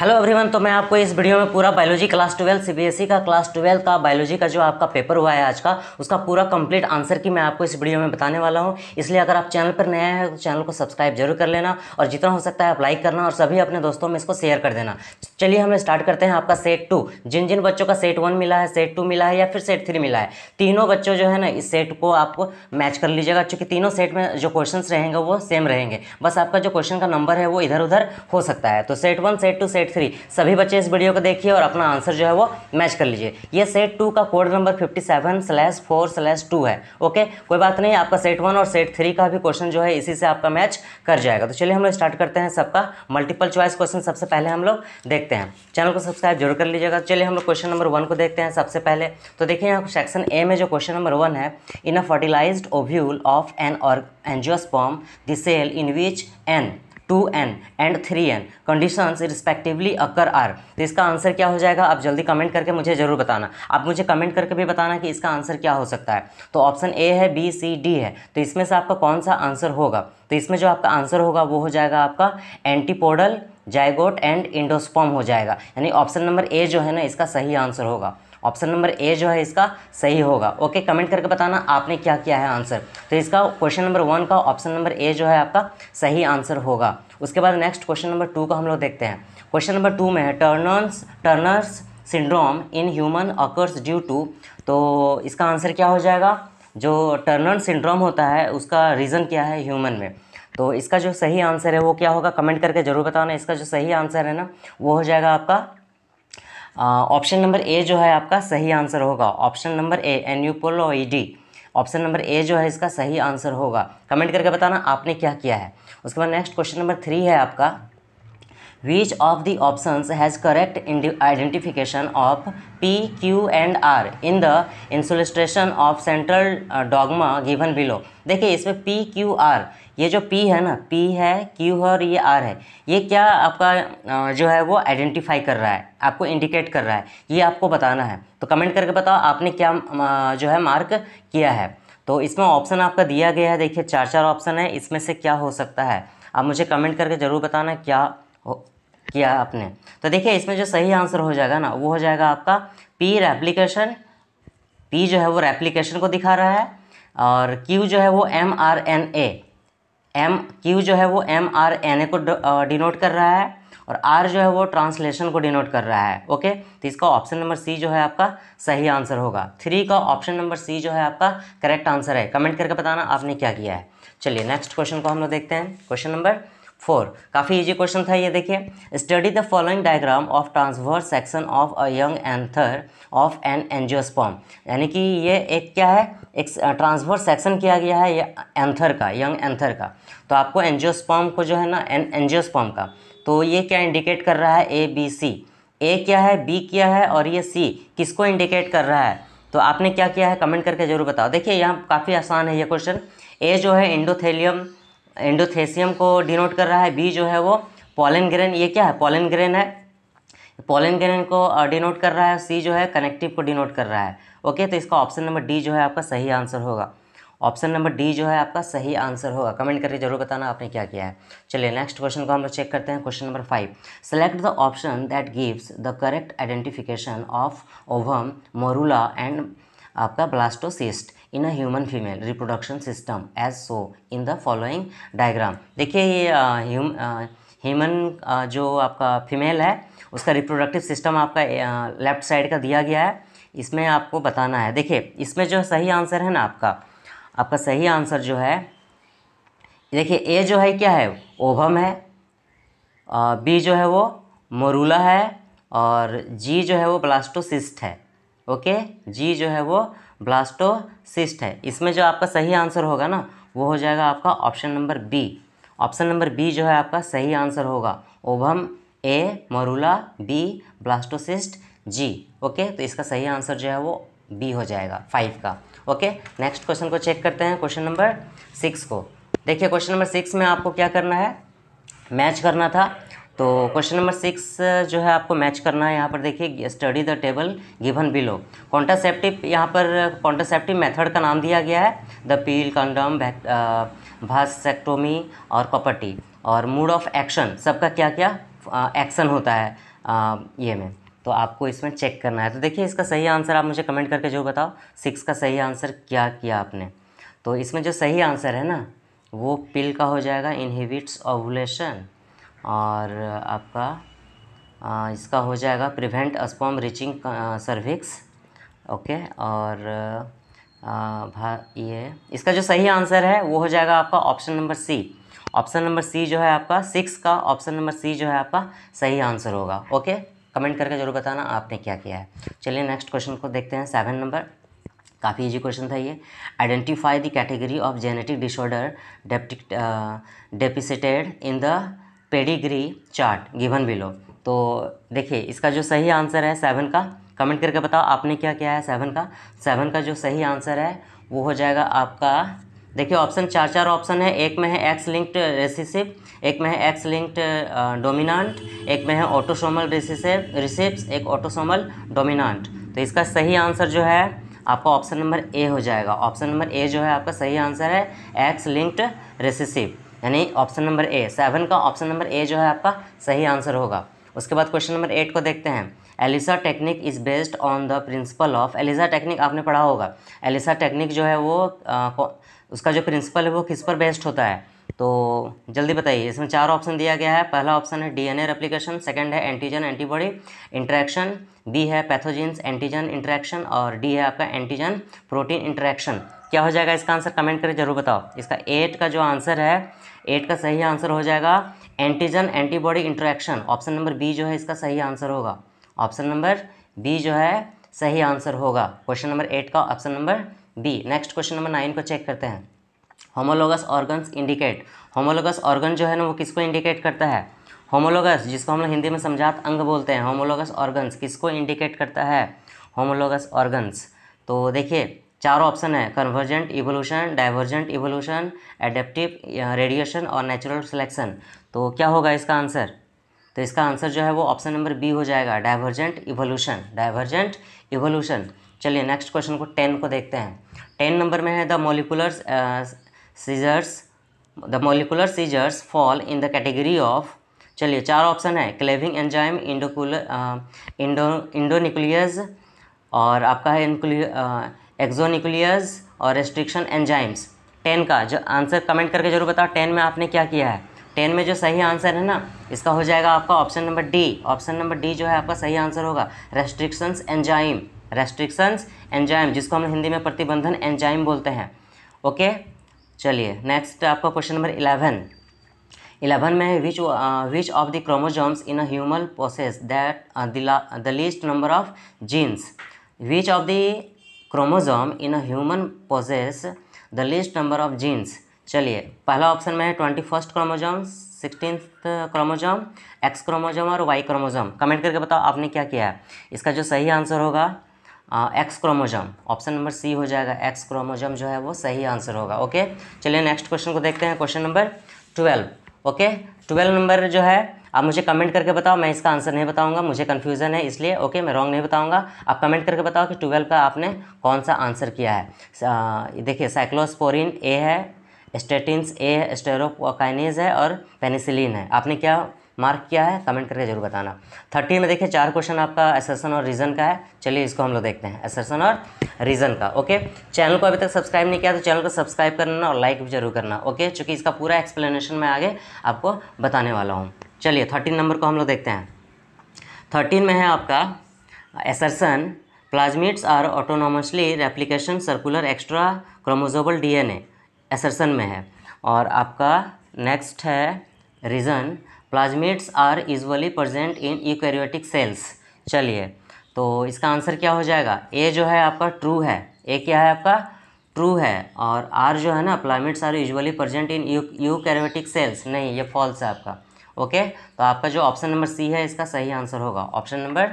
hello everyone तो मैं आपको इस वीडियो में पूरा बायोलॉजी क्लास ट्वेल्व सीबीएसई का क्लास ट्वेल्व का बायोलॉजी का जो आपका पेपर हुआ है आज का उसका पूरा कंप्लीट आंसर की मैं आपको इस वीडियो में बताने वाला हूं इसलिए अगर आप चैनल पर नए हैं तो चैनल को सब्सक्राइब जरूर कर लेना और जितना हो सकता है आप लाइक करना और सभी अपने दोस्तों में इसको शेयर कर देना चलिए हम स्टार्ट करते हैं आपका सेट टू जिन जिन बच्चों का सेट वन मिला है सेट टू मिला है या फिर सेट थ्री मिला है तीनों बच्चों जो है ना इस सेट को आपको मैच कर लीजिएगा चूँकि तीनों सेट में जो क्वेश्चन रहेंगे वो सेम रहेंगे बस आपका जो क्वेश्चन का नंबर है वो इधर उधर हो सकता है तो set one set two set set three सभी बच्चे इस वीडियो को देखिए और अपना आंसर जो है वो मैच कर लीजिए ये सेट टू का code number fifty seven slash four slash two है ओके कोई बात नहीं आपका सेट वन और सेट थ्री का भी क्वेश्चन जो है इसी से आपका मैच कर जाएगा तो चलिए हम लोग स्टार्ट करते हैं सबका मल्टीपल चॉइस क्वेश्चन सबसे पहले हम लोग देखते हैं चैनल को सब्सक्राइब जरूर कर लीजिएगा चलिए हम लोग क्वेश्चन नंबर वन को देखते हैं सबसे पहले तो देखिए यहाँ सेक्शन ए में जो क्वेश्चन नंबर वन है in a fertilized ovule of an और angiosperm the cell in which n two n and three n condition respectively occur are तो इसका आंसर क्या हो जाएगा आप जल्दी कमेंट करके मुझे ज़रूर बताना आप मुझे कमेंट करके भी बताना कि इसका आंसर क्या हो सकता है तो ऑप्शन ए है बी सी डी है तो इसमें से आपका कौन सा आंसर होगा तो इसमें जो आपका आंसर होगा वो हो जाएगा आपका एंटीपोडल जायगोट एंड इंडोस्पॉम हो जाएगा यानी ऑप्शन नंबर ए जो है ना इसका सही आंसर होगा ऑप्शन नंबर ए जो है इसका सही होगा ओके कमेंट करके बताना आपने क्या किया है आंसर तो इसका क्वेश्चन नंबर वन का ऑप्शन नंबर ए जो है आपका सही आंसर होगा उसके बाद नेक्स्ट क्वेश्चन नंबर टू को हम लोग देखते हैं क्वेश्चन नंबर टू में है Turner's Turner's syndrome in human occurs due to तो इसका आंसर क्या हो जाएगा जो टर्नर सिंड्रोम होता है उसका रीज़न क्या है ह्यूमन में तो इसका जो सही आंसर है वो क्या होगा कमेंट करके ज़रूर बताना इसका जो सही आंसर है ना वो हो जाएगा आपका ऑप्शन नंबर ए जो है आपका सही आंसर होगा option number A aneuploidy option number A जो है इसका सही आंसर होगा कमेंट करके बताना आपने क्या किया है उसके बाद नेक्स्ट क्वेश्चन नंबर थ्री है आपका which of the options has correct identification of P Q and R in the insulation of central dogma given below देखिए इसमें पी क्यू आर ये जो पी है ना पी है क्यू है और ये आर है ये क्या आपका uh, जो है वो आइडेंटिफाई कर रहा है आपको इंडिकेट कर रहा है ये आपको बताना है तो कमेंट करके बताओ आपने क्या uh, जो है मार्क किया है तो इसमें ऑप्शन आपका दिया गया है देखिए चार चार ऑप्शन है इसमें से क्या हो सकता है आप मुझे कमेंट करके ज़रूर बताना क्या किया आपने तो देखिए इसमें जो सही आंसर हो जाएगा ना वो हो जाएगा आपका पी रेप्लीकेशन पी जो है वो रेप्लीकेशन को दिखा रहा है और क्यू जो है वो M R N A M Q जो है वो एम आर एन ए को डिनोट कर रहा है और आर जो है वो ट्रांसलेशन को डिनोट कर रहा है ओके तो इसका ऑप्शन नंबर सी जो है आपका सही आंसर होगा थ्री का ऑप्शन नंबर सी जो है आपका करेक्ट आंसर है कमेंट करके बताना आपने क्या किया है चलिए नेक्स्ट क्वेश्चन को हम लोग देखते हैं क्वेश्चन नंबर फोर काफ़ी इजी क्वेश्चन था ये देखिए study the following diagram of transverse section of a young anther of an angiosperm यानी कि ये एक क्या है एक ट्रांसवर्स सेक्शन किया गया है ये एंथर का यंग एंथर का तो आपको एनजियोस्पॉम को जो है ना एन एनजियोस्पॉम का तो ये क्या इंडिकेट कर रहा है ए बी सी ए क्या है बी क्या है और ये सी किसको इंडिकेट कर रहा है तो आपने क्या किया है कमेंट करके जरूर बताओ देखिए यहाँ काफ़ी आसान है ये क्वेश्चन ए जो है इंडोथेलियम एंडोथेसियम को डिनोट कर रहा है बी जो है वो पॉलन ग्रेन ये क्या है पॉलन ग्रेन है पॉलन ग्रेन को डिनोट कर रहा है सी जो है कनेक्टिव को डिनोट कर रहा है ओके तो इसका ऑप्शन नंबर डी जो है आपका सही आंसर होगा ऑप्शन नंबर डी जो है आपका सही आंसर होगा कमेंट करके जरूर बताना आपने क्या किया है चलिए नेक्स्ट क्वेश्चन को हम लोग चेक करते हैं question number five select the option that gives the correct identification of ovum morula and आपका blastocyst in a human female reproduction system as so in the following diagram देखिए ये human जो आपका फीमेल है उसका reproductive system आपका left side का दिया गया है इसमें आपको बताना है देखिए इसमें जो सही आंसर है ना आपका आपका सही आंसर जो है देखिए ए जो है क्या है ओभम है बी जो है वो मोरूला है और जी जो है वो ब्लास्टोसिस्ट है ओके जी जो है वो ब्लास्टोसिस्ट है इसमें जो आपका सही आंसर होगा ना वो हो जाएगा आपका option number B option number B जो है आपका सही आंसर होगा ovum A morula B blastocyst G okay तो इसका सही आंसर जो है वो बी हो जाएगा फाइव का ओके नेक्स्ट क्वेश्चन को चेक करते हैं क्वेश्चन नंबर सिक्स को देखिए क्वेश्चन नंबर सिक्स में आपको क्या करना है मैच करना था तो क्वेश्चन नंबर सिक्स जो है आपको मैच करना है यहाँ पर देखिए study the table given below contraceptive यहाँ पर कॉन्ट्रासेप्टिव uh, मेथड का नाम दिया गया है द पील कंडम भासेक्टोमी और कॉपर्टी और मूड ऑफ एक्शन सबका क्या क्या एक्शन होता है आ, uh, ये में तो आपको इसमें चेक करना है तो देखिए इसका सही आंसर आप मुझे कमेंट करके जो बताओ सिक्स का सही आंसर क्या किया आपने तो इसमें जो सही आंसर है ना वो पिल का हो जाएगा इनहिबिट्स ऑवलेशन और आपका इसका हो जाएगा prevent sperm reaching cervix okay और भा ये इसका जो सही आंसर है वो हो जाएगा आपका option number C option number C जो है आपका सिक्स का ऑप्शन नंबर सी जो है आपका सही आंसर होगा ओके कमेंट करके जरूर बताना आपने क्या किया है चलिए नेक्स्ट क्वेश्चन को देखते हैं सेवन नंबर काफ़ी इजी क्वेश्चन था ये identify the category of genetic disorder depicted in the pedigree chart given below तो देखिए इसका जो सही आंसर है सेवन का कमेंट करके बताओ आपने क्या किया है सेवन का सेवन का जो सही आंसर है वो हो जाएगा आपका देखिए ऑप्शन चार चार ऑप्शन है एक में है एक्स लिंक्ड रेसिसिव एक में है एक्स लिंक्ड डोमिनांट एक में है ऑटोसोमल रेसिसिव रिसिप्स एक ऑटोसोमल डोमिनांट तो इसका सही आंसर जो है आपका ऑप्शन नंबर ए हो जाएगा ऑप्शन नंबर ए जो है आपका सही आंसर है एक्स लिंक्ड रेसिसिव यानी ऑप्शन नंबर ए सेवन का ऑप्शन नंबर ए जो है आपका सही आंसर होगा उसके बाद क्वेश्चन नंबर एट को देखते हैं ELISA technique is based on the principle of ELISA technique आपने पढ़ा होगा एलिसा टेक्निक जो है वो आ, उसका जो प्रिंसिपल है वो किस पर बेस्ड होता है तो जल्दी बताइए इसमें चार ऑप्शन दिया गया है पहला ऑप्शन है डीएनए रेप्लिकेशन सेकंड है एंटीजन एंटीबॉडी इंटरेक्शन बी है पैथोजेंस एंटीजन इंटरेक्शन और डी है आपका एंटीजन प्रोटीन इंटरेक्शन क्या हो जाएगा इसका आंसर कमेंट करें जरूर बताओ इसका एट का जो आंसर है एट का सही आंसर हो जाएगा antigen antibody interaction option number B जो है इसका सही आंसर होगा ऑप्शन नंबर बी जो है सही आंसर होगा क्वेश्चन नंबर एट का option number B next question number nine को चेक करते हैं homologous organs indicate homologous organ जो है ना वो किसको इंडिकेट करता है होमोलोगस जिसको हम लोग हिंदी में समझात अंग बोलते हैं होमोलोगस ऑर्गन्स किसको इंडिकेट करता है होमोलोगस ऑर्गन्स तो देखिए चारों ऑप्शन है convergent evolution divergent evolution adaptive radiation और नेचुरल सिलेक्शन तो क्या होगा इसका आंसर तो इसका आंसर जो है वो ऑप्शन नंबर बी हो जाएगा डाइवर्जेंट इवोल्यूशन डाइवर्जेंट इवोल्यूशन चलिए नेक्स्ट क्वेश्चन को टेन को देखते हैं टेन नंबर में है the molecular scissors the molecular scissors fall in the category of चलिए चार ऑप्शन है क्लेविंग एंजाइम इंडोकुलर इंडो इंडोनिक्लियस और आपका है uh, एक्जोनिक्लियस और रेस्ट्रिक्शन एंजाइम्स टेन का जो आंसर कमेंट करके जरूर बताओ टेन में आपने क्या किया है टेन में जो सही आंसर है ना इसका हो जाएगा आपका option number D option number D जो है आपका सही आंसर होगा रेस्ट्रिक्शंस एंजाइम रेस्ट्रिक्शंस एंजाइम जिसको हम हिंदी में प्रतिबंधन एंजाइम बोलते हैं ओके चलिए नेक्स्ट आपका क्वेश्चन नंबर इलेवन इलेवन में which which of the chromosomes in a human process that the least number of genes which of the chromosome in a human possess the least number of genes चलिए पहला option में है twenty first chromosome sixteen chromosome X chromosome और Y chromosome comment करके बताओ आपने क्या किया है इसका जो सही आंसर होगा X chromosome option number C हो जाएगा एक्स क्रोमोजोम जो है वो सही आंसर होगा ओके चलिए नेक्स्ट क्वेश्चन को देखते हैं question number twelve okay twelve number जो है आप मुझे कमेंट करके बताओ मैं इसका आंसर नहीं बताऊंगा मुझे कन्फ्यूज़न है इसलिए ओके मैं रॉन्ग नहीं बताऊंगा आप कमेंट करके बताओ कि ट्वेल्व का आपने कौन सा आंसर किया है देखिए साइक्लोस्पोरिन ए है स्टेटिन ए है स्टेरोकाइनिज है और पेनिसिलिन है आपने क्या मार्क किया है कमेंट करके जरूर बताना थर्टीन में देखिए चार क्वेश्चन आपका एसरसन और रीज़न का है चलिए इसको हम लोग देखते हैं एसरसन और रीज़न का ओके चैनल को अभी तक सब्सक्राइब नहीं किया तो चैनल को सब्सक्राइब करना और लाइक भी जरूर करना ओके चूँकि इसका पूरा एक्सप्लेनेशन मैं आगे आपको बताने वाला हूँ चलिए थर्टीन नंबर को हम लोग देखते हैं थर्टीन में है आपका assertion plasmids are autonomously replication circular extra chromosomal an assertion में है और आपका नेक्स्ट है reason plasmids are usually present in eukaryotic cells चलिए तो इसका आंसर क्या हो जाएगा ए जो है आपका ट्रू है ए क्या है आपका ट्रू है और आर जो है ना plasmids are usually present in you eukaryotic cells नहीं ये फॉल्स है आपका ओके तो आपका जो ऑप्शन नंबर सी है इसका सही आंसर होगा ऑप्शन नंबर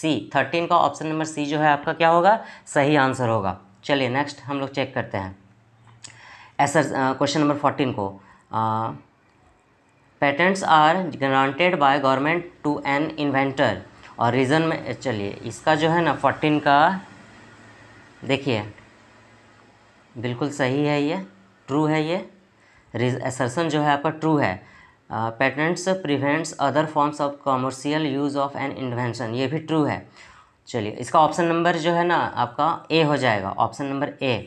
सी थर्टीन का ऑप्शन नंबर सी जो है आपका क्या होगा सही आंसर होगा चलिए नेक्स्ट हम लोग चेक करते हैं एसर क्वेश्चन नंबर फोर्टीन को patents are granted by government to an inventor और रीज़न में चलिए इसका जो है ना फोर्टीन का देखिए बिल्कुल सही है ये ट्रू है ये एसर्सन जो है आपका ट्रू है patents prevents other forms of commercial use of an invention ये भी ट्रू है चलिए इसका ऑप्शन नंबर जो है ना आपका ए हो जाएगा ऑप्शन नंबर ए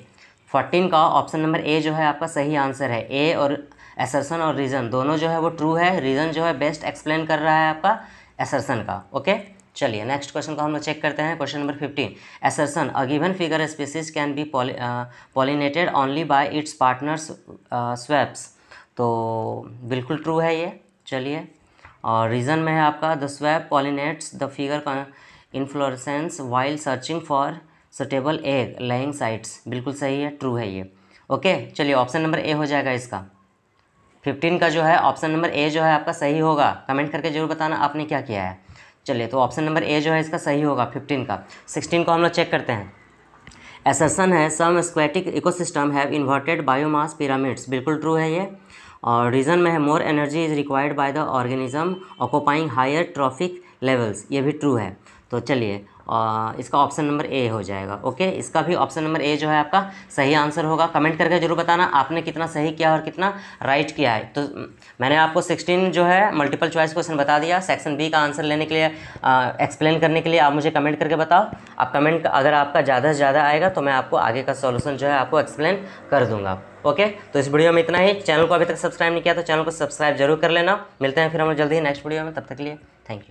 फोर्टीन का ऑप्शन नंबर ए जो है आपका सही आंसर है ए और एसरसन और रीज़न दोनों जो है वो ट्रू है रीज़न जो है बेस्ट एक्सप्लेन कर रहा है आपका एसरसन का ओके चलिए नेक्स्ट क्वेश्चन को हम लोग चेक करते हैं question number fifteen assertion a given figure species can be pollinated only by its partners wasps तो बिल्कुल ट्रू है ये चलिए और रीज़न में है आपका the wasp pollinates the figure inflorescence while searching for suitable egg laying sites बिल्कुल सही है ट्रू है ये ओके चलिए ऑप्शन नंबर ए हो जाएगा इसका फिफ्टीन का जो है ऑप्शन नंबर ए जो है आपका सही होगा कमेंट करके जरूर बताना आपने क्या किया है चलिए तो ऑप्शन नंबर ए जो है इसका सही होगा फिफ्टीन का सिक्सटीन को हम लोग चेक करते हैं एसर्सन है some aquatic ecosystem have inverted biomass pyramids बिल्कुल ट्रू है ये और रीज़न में है more energy is required by the organism occupying higher trophic levels ये भी ट्रू है तो चलिए और इसका ऑप्शन नंबर ए हो जाएगा ओके इसका भी ऑप्शन नंबर ए जो है आपका सही आंसर होगा कमेंट करके जरूर बताना आपने कितना सही किया और कितना राइट किया है तो मैंने आपको 16 जो है मल्टीपल चॉइस क्वेश्चन बता दिया सेक्शन बी का आंसर लेने के लिए एक्सप्लेन करने के लिए आप मुझे कमेंट करके बताओ आप कमेंट अगर आपका ज़्यादा से ज़्यादा आएगा तो मैं आपको आगे का सोल्यूशन जो है आपको एक्सप्लेन कर दूँगा ओके तो इस वीडियो में इतना ही चैनल को अभी तक सब्सक्राइब नहीं किया तो चैनल को सब्सक्राइब जरूर कर लेना मिलते हैं फिर हम जल्दी ही नेक्स्ट वीडियो में तब तक के लिए थैंक यू